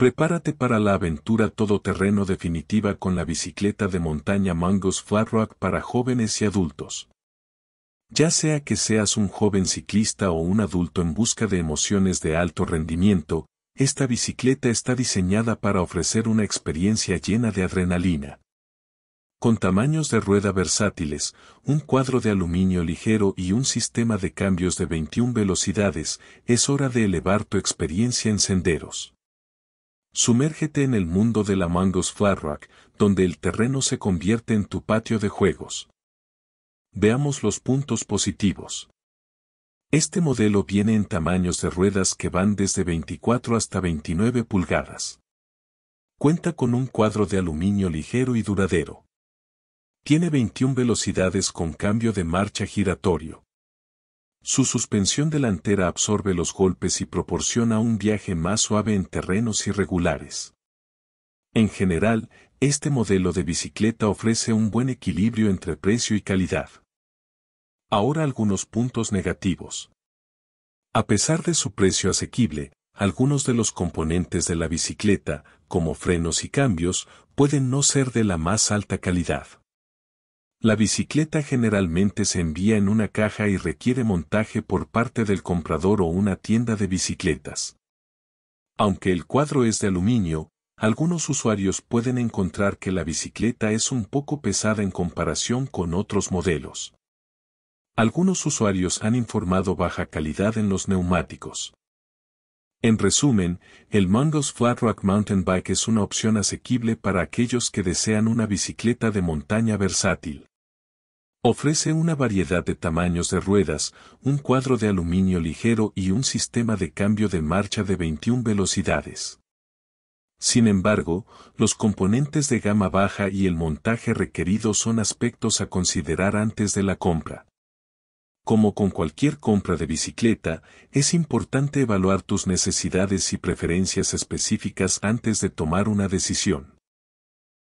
Prepárate para la aventura todoterreno definitiva con la bicicleta de montaña Mangos Flat para jóvenes y adultos. Ya sea que seas un joven ciclista o un adulto en busca de emociones de alto rendimiento, esta bicicleta está diseñada para ofrecer una experiencia llena de adrenalina. Con tamaños de rueda versátiles, un cuadro de aluminio ligero y un sistema de cambios de 21 velocidades, es hora de elevar tu experiencia en senderos. Sumérgete en el mundo de la Mangos Flatrack, donde el terreno se convierte en tu patio de juegos. Veamos los puntos positivos. Este modelo viene en tamaños de ruedas que van desde 24 hasta 29 pulgadas. Cuenta con un cuadro de aluminio ligero y duradero. Tiene 21 velocidades con cambio de marcha giratorio. Su suspensión delantera absorbe los golpes y proporciona un viaje más suave en terrenos irregulares. En general, este modelo de bicicleta ofrece un buen equilibrio entre precio y calidad. Ahora algunos puntos negativos. A pesar de su precio asequible, algunos de los componentes de la bicicleta, como frenos y cambios, pueden no ser de la más alta calidad. La bicicleta generalmente se envía en una caja y requiere montaje por parte del comprador o una tienda de bicicletas. Aunque el cuadro es de aluminio, algunos usuarios pueden encontrar que la bicicleta es un poco pesada en comparación con otros modelos. Algunos usuarios han informado baja calidad en los neumáticos. En resumen, el Flat Rock Mountain Bike es una opción asequible para aquellos que desean una bicicleta de montaña versátil. Ofrece una variedad de tamaños de ruedas, un cuadro de aluminio ligero y un sistema de cambio de marcha de 21 velocidades. Sin embargo, los componentes de gama baja y el montaje requerido son aspectos a considerar antes de la compra. Como con cualquier compra de bicicleta, es importante evaluar tus necesidades y preferencias específicas antes de tomar una decisión.